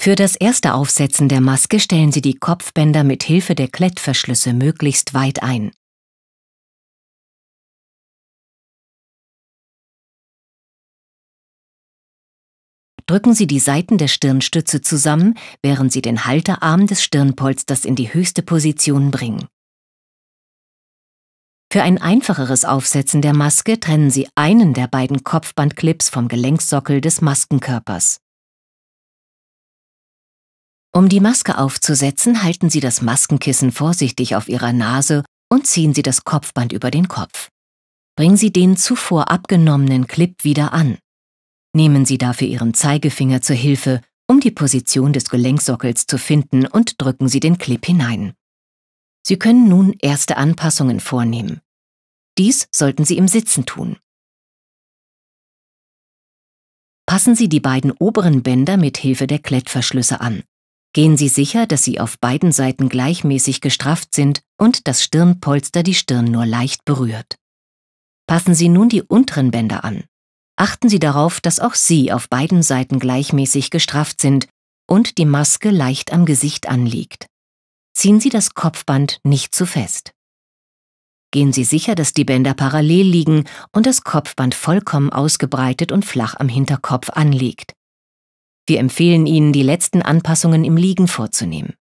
Für das erste Aufsetzen der Maske stellen Sie die Kopfbänder mit Hilfe der Klettverschlüsse möglichst weit ein. Drücken Sie die Seiten der Stirnstütze zusammen, während Sie den Halterarm des Stirnpolsters in die höchste Position bringen. Für ein einfacheres Aufsetzen der Maske trennen Sie einen der beiden Kopfbandclips vom Gelenksockel des Maskenkörpers. Um die Maske aufzusetzen, halten Sie das Maskenkissen vorsichtig auf Ihrer Nase und ziehen Sie das Kopfband über den Kopf. Bringen Sie den zuvor abgenommenen Clip wieder an. Nehmen Sie dafür Ihren Zeigefinger zur Hilfe, um die Position des Gelenksockels zu finden und drücken Sie den Clip hinein. Sie können nun erste Anpassungen vornehmen. Dies sollten Sie im Sitzen tun. Passen Sie die beiden oberen Bänder mit Hilfe der Klettverschlüsse an. Gehen Sie sicher, dass Sie auf beiden Seiten gleichmäßig gestrafft sind und das Stirnpolster die Stirn nur leicht berührt. Passen Sie nun die unteren Bänder an. Achten Sie darauf, dass auch Sie auf beiden Seiten gleichmäßig gestrafft sind und die Maske leicht am Gesicht anliegt. Ziehen Sie das Kopfband nicht zu fest. Gehen Sie sicher, dass die Bänder parallel liegen und das Kopfband vollkommen ausgebreitet und flach am Hinterkopf anliegt. Wir empfehlen Ihnen, die letzten Anpassungen im Liegen vorzunehmen.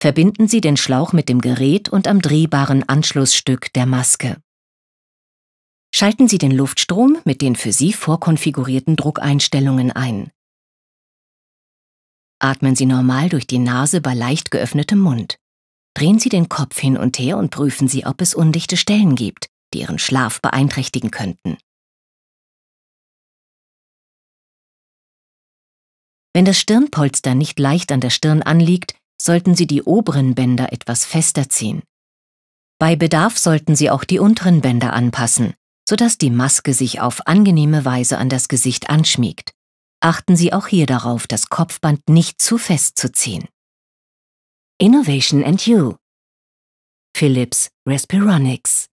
Verbinden Sie den Schlauch mit dem Gerät und am drehbaren Anschlussstück der Maske. Schalten Sie den Luftstrom mit den für Sie vorkonfigurierten Druckeinstellungen ein. Atmen Sie normal durch die Nase bei leicht geöffnetem Mund. Drehen Sie den Kopf hin und her und prüfen Sie, ob es undichte Stellen gibt, die Ihren Schlaf beeinträchtigen könnten. Wenn das Stirnpolster nicht leicht an der Stirn anliegt, sollten Sie die oberen Bänder etwas fester ziehen. Bei Bedarf sollten Sie auch die unteren Bänder anpassen, sodass die Maske sich auf angenehme Weise an das Gesicht anschmiegt. Achten Sie auch hier darauf, das Kopfband nicht zu fest zu ziehen. Innovation and You Philips Respironics